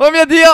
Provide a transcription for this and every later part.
Oh mio Dio!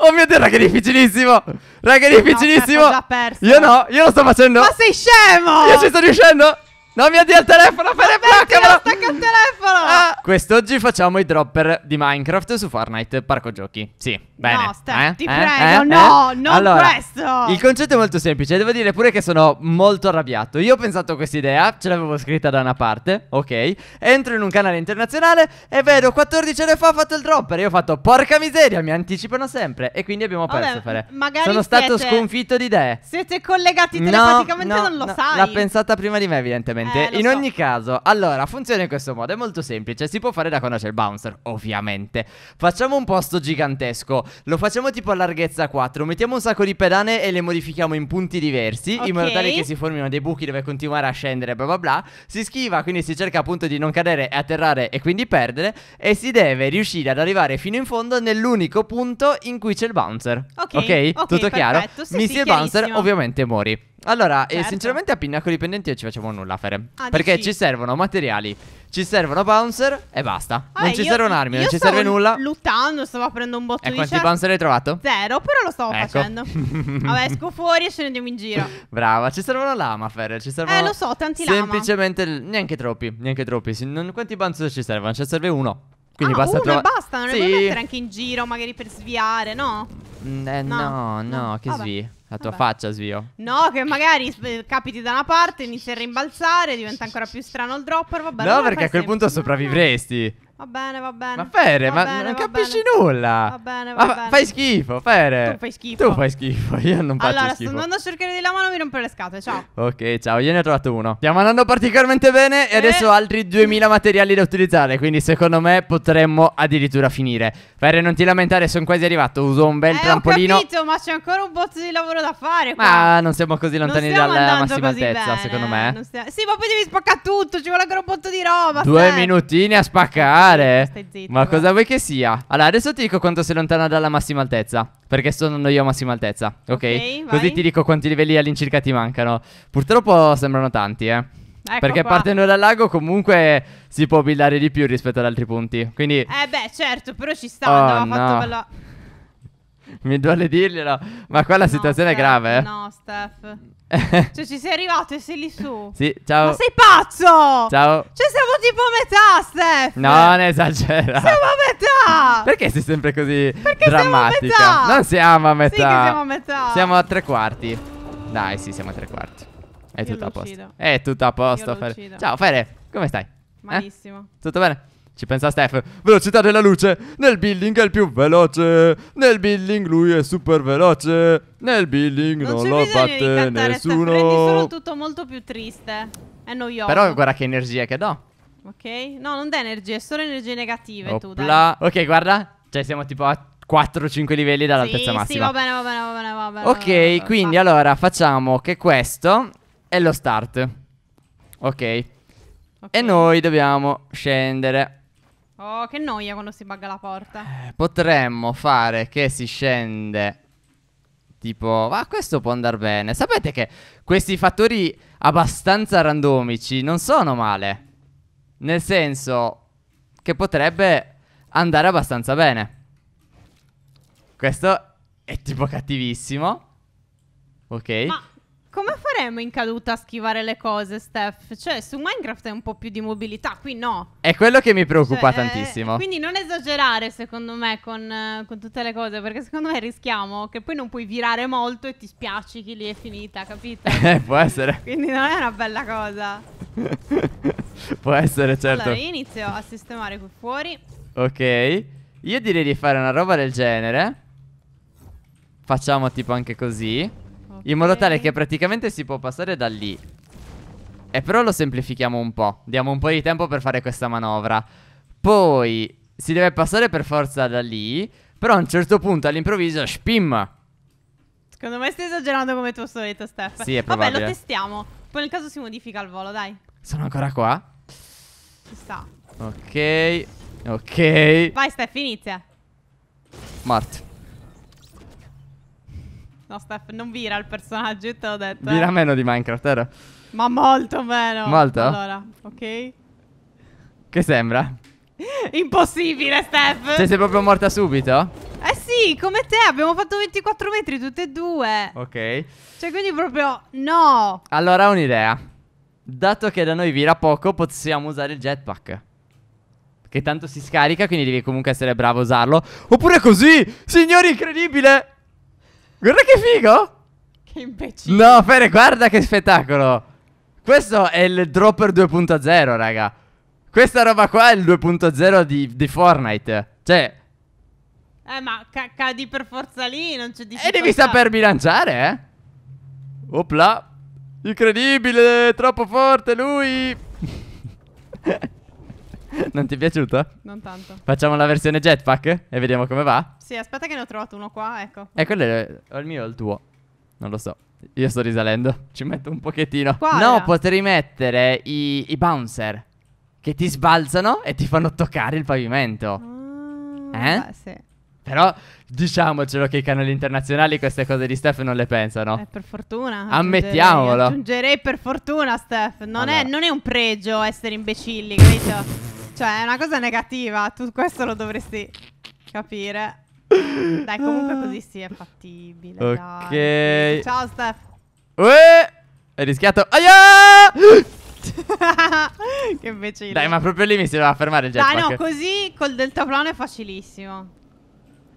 Oh mio Dio, raga, è difficilissimo! Raga, è difficilissimo! No, certo, io no, io lo sto facendo! Ma sei scemo! Io ci sto riuscendo! Non mi addio il telefono, Fede, placcamelo! Stacca il telefono! Ah. Quest'oggi facciamo i dropper di Minecraft su Fortnite Parco Giochi. Sì, bene. No, Steph, eh? ti eh? prego, eh? no, eh? non allora, questo! Il concetto è molto semplice, devo dire pure che sono molto arrabbiato. Io ho pensato a questa idea, ce l'avevo scritta da una parte, ok? Entro in un canale internazionale e vedo 14 ore fa ho fatto il dropper. Io ho fatto, porca miseria, mi anticipano sempre. E quindi abbiamo perso, Vabbè, fare. Magari sono siete, stato sconfitto di idee. Siete collegati telepaticamente, no, no, non lo no, sai. L'ha pensata prima di me, evidentemente. Esattamente. Eh, In so. ogni caso, allora, funziona in questo modo, è molto semplice, si può fare da quando c'è il bouncer, ovviamente. Facciamo un posto gigantesco, lo facciamo tipo a larghezza 4, mettiamo un sacco di pedane e le modifichiamo in punti diversi, okay. in modo tale che si formino dei buchi dove continuare a scendere, bla bla bla. Si schiva, quindi si cerca appunto di non cadere e atterrare e quindi perdere e si deve riuscire ad arrivare fino in fondo nell'unico punto in cui c'è il bouncer. Ok, okay? okay tutto perfetto, chiaro? Sì, Missi sì, il bouncer, ovviamente muori. Allora, eh, certo. eh, sinceramente a Pinnacoli Pendenti ci facciamo nulla a fare. Ah, perché dici? ci servono materiali, ci servono bouncer e basta. Vabbè, non eh, ci io, servono armi, non ci serve nulla. Luttando, stavo aprendo un botto e di quanti bouncer hai trovato? Zero, però lo stavo ecco. facendo. Vabbè, esco fuori e ce ne andiamo in giro. Brava, ci servono lama, Fer. Ci servono. Eh, lo so, tanti lama. Semplicemente, neanche troppi. Neanche troppi. quanti bouncer ci servono? Ce ne serve uno. Quindi ah, basta trovare. basta, non sì. ne puoi mettere anche in giro, magari per sviare, no? Mm, eh, no, no, no, no, che svi. La tua Vabbè. faccia, Svio. No, che magari eh, capiti da una parte, inizi a rimbalzare, diventa ancora più strano il dropper. Vabbè, no, perché a quel sempre. punto sopravvivresti. Va bene, va bene. Ma Fere, ma bene, non capisci bene. nulla. Va bene, va ma bene. Fai schifo, Fere. Tu fai schifo. Tu fai schifo, io non faccio schifo. Allora, sto andando a cercare di la mano, mi rompere le scatole, ciao. ok, ciao, io ne ho trovato uno. Stiamo andando particolarmente bene e, e eh? adesso altri 2000 materiali da utilizzare, quindi secondo me potremmo addirittura finire. Fere, non ti lamentare, sono quasi arrivato, uso un bel eh, trampolino. ho capito, ma c'è ancora un botto di lavoro da fare qua. Ma non siamo così lontani dalla massima altezza, bene. secondo me. Stiamo... Sì, ma poi devi spaccare tutto, ci vuole ancora un botto di roba. Due Fer. minutini a spaccare. Stai Zitto, Ma cosa vuoi che sia? Allora, adesso ti dico quanto sei lontana dalla massima altezza. Perché sono io a massima altezza. Ok? okay Così ti dico quanti livelli all'incirca ti mancano. Purtroppo sembrano tanti, eh. Ecco perché qua. partendo dal lago comunque si può buildare di più rispetto ad altri punti. Quindi... Eh beh, certo, però ci sta, oh, no. fatto bello... Mi duole dirglielo, ma qua la no, situazione Steph, è grave. Eh. No, Steph. cioè, ci sei arrivato e sei lì su. Sì, ciao. Ma sei pazzo! Ciao. Cioè, siamo tipo a metà, Steph. No, non esagera. Siamo a metà. Perché sei sempre così Perché drammatica? Siamo a metà. Non siamo a metà. Sì, siamo a metà. Siamo a tre quarti. Dai, sì, siamo a tre quarti. È tutto a posto. È tutto a posto, Fere. Ciao, Fere. Come stai? Eh? Malissimo. Eh? Tutto bene? Ci pensa Steph. Velocità della luce. Nel building è il più veloce. Nel building lui è super veloce. Nel building non, non lo batte nessuno. Steph, solo tutto molto più triste. È noioso. Però guarda che energia che do. Ok? No, non dà energie, è solo energie negative Opla. tu, dai. Ok, guarda. Cioè siamo tipo a 4-5 livelli dall'altezza sì, massima. Sì, va bene, va bene, va bene, va bene. Ok, va bene, quindi va. allora facciamo che questo è lo start. Ok. E noi dobbiamo scendere Oh, che noia quando si bugga la porta. Eh, potremmo fare che si scende. Tipo, ma ah, questo può andare bene. Sapete che questi fattori abbastanza randomici non sono male. Nel senso che potrebbe andare abbastanza bene. Questo è tipo cattivissimo. Ok. Ma saremo in caduta a schivare le cose, Steph. Cioè, su Minecraft è un po' più di mobilità, qui no. È quello che mi preoccupa cioè, eh, tantissimo. Eh, quindi non esagerare, secondo me, con, eh, con, tutte le cose, perché secondo me rischiamo che poi non puoi virare molto e ti spiaci chi lì è finita, capito? Eh, può essere. Quindi non è una bella cosa. può essere, certo. Allora, io inizio a sistemare qui fuori. Ok. Io direi di fare una roba del genere. Facciamo tipo anche così. In modo tale che praticamente si può passare da lì E però lo semplifichiamo un po' Diamo un po' di tempo per fare questa manovra Poi si deve passare per forza da lì Però a un certo punto all'improvviso Spim Secondo me stai esagerando come tuo solito Steph Sì è probabile Vabbè lo testiamo Poi nel caso si modifica il volo dai Sono ancora qua? Ci sta Ok Ok Vai Steph inizia Mort No, Steph, non vira il personaggio, te l'ho detto. Eh. Vira eh. meno di Minecraft, era? Ma molto meno. Molto? Allora, ok. Che sembra? Impossibile, Steph. Cioè, sei proprio morta subito? Eh sì, come te. Abbiamo fatto 24 metri tutte e due. Ok. Cioè, quindi proprio no. Allora, ho un'idea. Dato che da noi vira poco, possiamo usare il jetpack. Che tanto si scarica, quindi devi comunque essere bravo a usarlo. Oppure così! Signori, incredibile! Guarda che figo! Che imbecille. No, Fede, guarda che spettacolo. Questo è il dropper 2.0, raga. Questa roba qua è il 2.0 di, di, Fortnite. Cioè... Eh, ma cadi per forza lì, non c'è difficoltà. E devi saper bilanciare, eh? Opla. Incredibile, troppo forte lui. non ti è piaciuto? Non tanto. Facciamo la versione jetpack e vediamo come va. Sì, aspetta che ne ho trovato uno qua, ecco. E eh, quello è il mio o il tuo? Non lo so. Io sto risalendo. Ci metto un pochettino. Quale? No, potrei mettere i, i, bouncer che ti sbalzano e ti fanno toccare il pavimento. Mm, eh? Beh, sì. Però diciamocelo che i canali internazionali queste cose di Steph non le pensano. Eh, per fortuna. Ammettiamolo. Aggiungerei, aggiungerei per fortuna, Steph. Non, allora. è, non è un pregio essere imbecilli, capito? Cioè, è una cosa negativa. Tu questo lo dovresti capire. Dai, comunque ah. così sì, è fattibile. Ok. Dai. Ciao, Steph. Uè! Eh, Hai rischiato. Aia! che imbecille. Dai, ma proprio lì mi si doveva fermare il jetpack. Dai, no, così col deltaplano è facilissimo.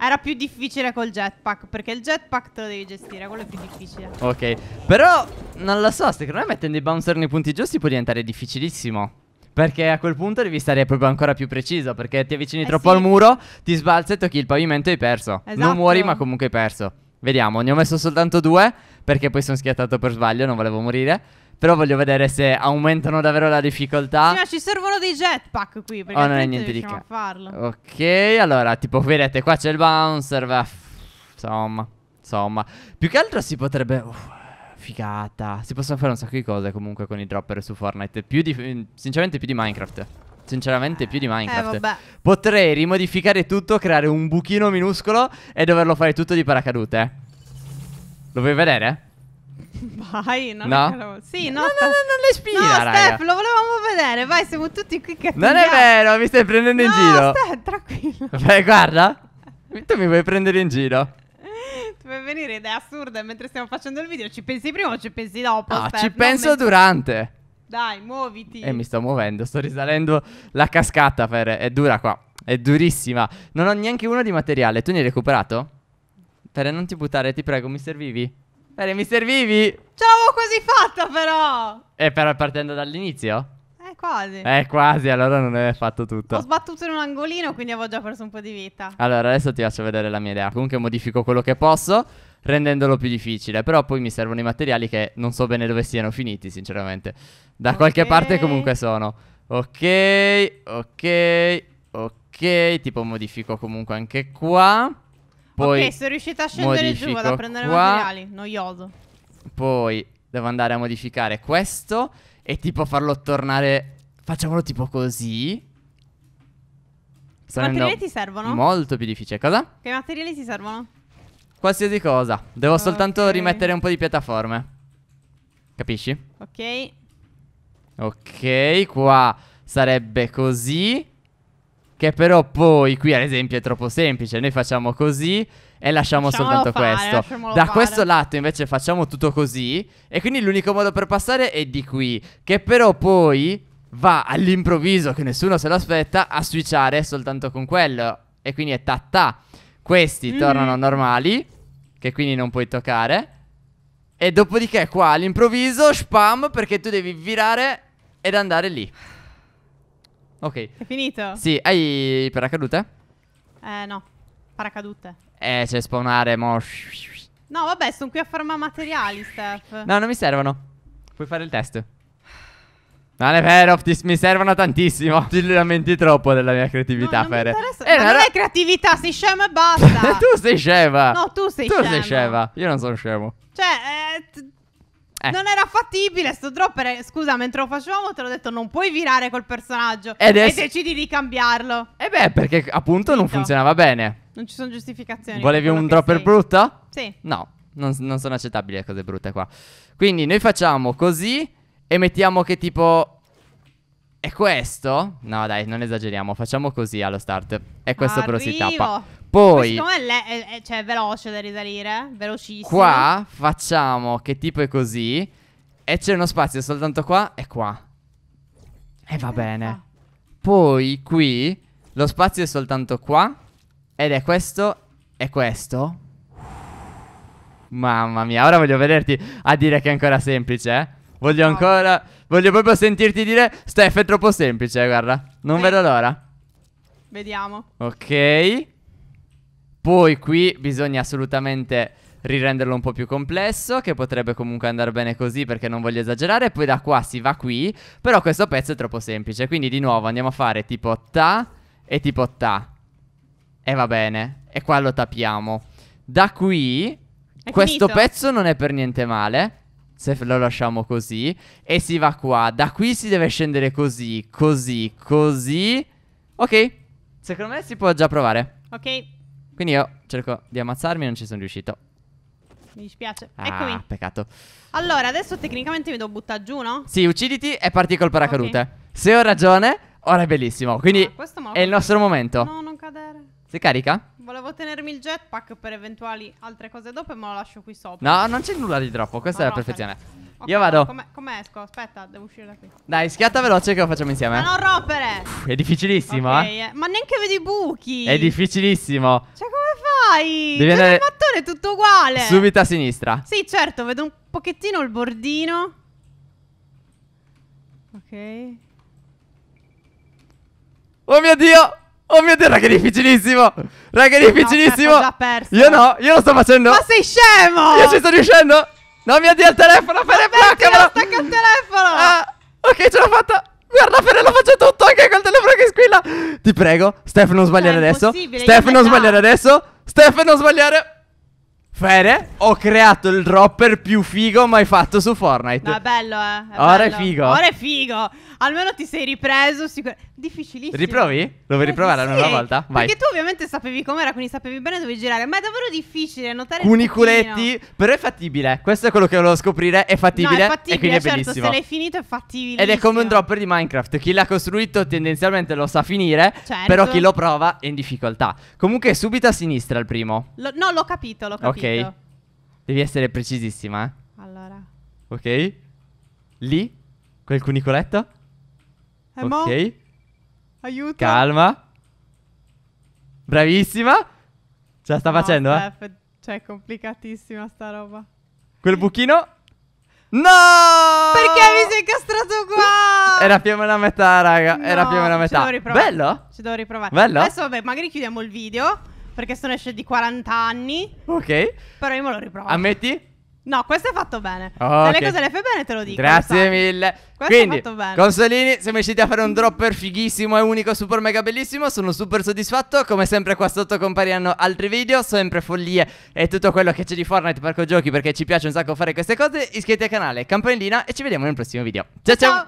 Era più difficile col jetpack, perché il jetpack te lo devi gestire, quello è più difficile. Ok, però non lo so, secondo me mettendo i bouncer nei punti giusti può diventare difficilissimo. Perché a quel punto devi stare proprio ancora più preciso. Perché ti avvicini eh troppo sì. al muro, ti sbalzi e tocchi il pavimento e hai perso. Esatto. Non muori, ma comunque hai perso. Vediamo, ne ho messo soltanto due. Perché poi sono schiattato per sbaglio, non volevo morire. Però voglio vedere se aumentano davvero la difficoltà. Sì, no, ci servono dei jetpack qui. Perché oh, non è niente di che. Ok, allora, tipo, vedete, qua c'è il bouncer. Va. Insomma, insomma. Più che altro si potrebbe. Uff figata. Si possono fare un sacco di cose comunque con i dropper su Fortnite. Più di, mm, sinceramente più di Minecraft. Sinceramente più di eh, Minecraft. Eh, Potrei rimodificare tutto, creare un buchino minuscolo e doverlo fare tutto di paracadute. Lo vuoi vedere? Vai, non no? Lo... Sì, no, no, no, no, non le spina, No, raga. Steph, lo volevamo vedere. Vai, siamo tutti qui che Non è vero, mi stai prendendo no, in giro. No, Steph, tranquillo. Beh, guarda. Tu mi vuoi prendere in giro per venire idee assurde mentre stiamo facendo il video. Ci pensi prima o ci pensi dopo? Ah, ci penso metti... durante. Dai, muoviti. E eh, mi sto muovendo, sto risalendo la cascata, Fer. È dura qua, è durissima. Non ho neanche uno di materiale. Tu ne hai recuperato? Fer, non ti buttare, ti prego, mi servivi? Fer, mi servivi? Ce l'avevo quasi fatta, però. E eh, però partendo dall'inizio? quasi. Eh, quasi, allora non è fatto tutto. Ho sbattuto in un angolino, quindi avevo già perso un po' di vita. Allora, adesso ti faccio vedere la mia idea. Comunque modifico quello che posso rendendolo più difficile. Però poi mi servono i materiali che non so bene dove siano finiti, sinceramente. Da okay. qualche parte comunque sono. Ok, ok, ok. Tipo modifico comunque anche qua. Poi ok, sono riuscita a scendere giù, vado a prendere qua. materiali. Noioso. Poi Devo andare a modificare questo e tipo farlo tornare... Facciamolo tipo così. che materiali ti servono? Molto più difficile. Cosa? Che materiali ti servono? Qualsiasi cosa. Devo okay. soltanto rimettere un po' di piattaforme. Capisci? Ok. Ok, qua sarebbe così. Che però poi qui ad esempio è troppo semplice. Noi facciamo così e lasciamo lasciamolo soltanto fare, questo. Da fare. questo lato invece facciamo tutto così e quindi l'unico modo per passare è di qui, che però poi va all'improvviso, che nessuno se lo aspetta, a switchare soltanto con quello e quindi è ta-ta. Questi mm. tornano normali, che quindi non puoi toccare. E dopodiché qua all'improvviso spam perché tu devi virare ed andare lì. Ok. È finito? Sì, hai paracadute? Eh no. Paracadute. Eh, c'è spawnare, mo... No, vabbè, sono qui a farmare materiali, Steph. No, non mi servono. Puoi fare il test. Non è vero, mi servono tantissimo. Ti lamenti troppo della mia creatività, no, Fere. Eh, non era... è creatività, sei scema e basta. tu sei scema. No, tu sei tu scema. Tu sei scema. Io non sono scemo. Cioè, eh, eh. non era fattibile. Sto dropper. Scusa, mentre lo facevamo, te l'ho detto, non puoi virare col personaggio. Ed e adesso... decidi di cambiarlo. E eh beh, perché appunto Sito. non funzionava bene. Non ci sono giustificazioni. Volevi un dropper sei. brutto? Sì. No, non, non sono accettabili le cose brutte qua. Quindi noi facciamo così e mettiamo che tipo È questo? No, dai, non esageriamo. Facciamo così allo start. E questo Arrivo. però si tappa. Poi. Siccome è, è, è, cioè, è veloce da risalire, eh? velocissimo. Qua facciamo che tipo è così. E c'è uno spazio soltanto qua e qua. E va bene. Poi qui lo spazio è soltanto qua ed è questo e questo. Mamma mia, ora voglio vederti a dire che è ancora semplice, eh. Voglio ancora... Voglio proprio sentirti dire Steph è troppo semplice, guarda. Non eh. vedo l'ora. Vediamo. Ok. Poi qui bisogna assolutamente rirenderlo un po' più complesso, che potrebbe comunque andare bene così perché non voglio esagerare, poi da qua si va qui, però questo pezzo è troppo semplice, quindi di nuovo andiamo a fare tipo ta e tipo ta. E va bene. E qua lo tapiamo. Da qui... È questo finito. pezzo non è per niente male. Se lo lasciamo così. E si va qua. Da qui si deve scendere così, così, così. Ok. Secondo me si può già provare. Ok. Quindi io cerco di ammazzarmi non ci sono riuscito. Mi dispiace. Ah, Eccomi. peccato. Allora, adesso tecnicamente mi devo buttare giù, no? Sì, ucciditi e parti col paracadute. Okay. Se ho ragione, ora è bellissimo. Quindi no, ah, è il nostro momento. No, non cadere. Si carica? Volevo tenermi il jetpack per eventuali altre cose dopo ma lo lascio qui sopra. No, non c'è nulla di troppo, questa no, è la no, perfezione. Okay, Io vado. Come, com esco? Aspetta, devo uscire da qui. Dai, schiatta veloce che lo facciamo insieme. Ma non rompere! Uff, è difficilissimo, okay, eh. eh. Ma neanche vedi i buchi. È difficilissimo. Cioè, come fai? Devi andare... Il mattone è tutto uguale. Subito a sinistra. Sì, certo, vedo un pochettino il bordino. Ok. Oh mio Dio! Oh mio dio, raga, è difficilissimo. Raga, è difficilissimo. No, certo, io no, io lo sto facendo. Ma sei scemo! Io ci sto riuscendo. No, mi addio il telefono, Fede, placcamelo. Stacca il telefono. Ah, ok, ce l'ho fatta. Guarda, Fede, lo faccio tutto anche col telefono che squilla. Ti prego, Steph, non sbagliare ah, adesso. Steph, non sbagliare adesso. Steph, non sbagliare. Fede, ho creato il dropper più figo mai fatto su Fortnite. Ma è bello, eh. È Ora bello. è figo. Ora è figo. Almeno ti sei ripreso. Sicur- Difficilissimo. Riprovi? Lo vuoi eh, riprovare sì. una volta? Vai. Perché tu ovviamente sapevi com'era, quindi sapevi bene dove girare. Ma è davvero difficile notare. Cuniculetti, però è fattibile. Questo è quello che volevo scoprire. È fattibile. No, è fattibile, e quindi certo, è bellissimo. Se l'hai finito, è fattibile. Ed è come un dropper di Minecraft. Chi l'ha costruito tendenzialmente lo sa finire. Certo. Però chi lo prova è in difficoltà. Comunque, è subito a sinistra il primo. Lo no, l'ho capito, l'ho capito. Ok. Certo. Devi essere precisissima, eh. Allora. Ok? Lì? Quel cunicoletto? Eh, ok. Mo? Aiuto. Calma. Bravissima. Ce la sta no, facendo, eh? Steph, eh? Cioè, è complicatissima sta roba. Quel eh. buchino? No! Perché mi sei incastrato qua? Era più o meno a metà, raga. No, Era più o meno a metà. Ci devo riprovare. Bello? Ci devo riprovare. Bello? Adesso, vabbè, magari chiudiamo il video perché sono esce di 40 anni. Ok. Però io me lo riprovo. Ammetti? No, questo è fatto bene. Oh, se okay. le cose le fai bene te lo dico. Grazie sai. mille. Questo Quindi, è fatto bene. Consolini, siamo riusciti a fare un dropper fighissimo e unico, super mega bellissimo. Sono super soddisfatto. Come sempre qua sotto compariranno altri video, sempre follie e tutto quello che c'è di Fortnite, parco giochi, perché ci piace un sacco fare queste cose. Iscriviti al canale, campanellina e ci vediamo nel prossimo video. ciao! ciao. ciao.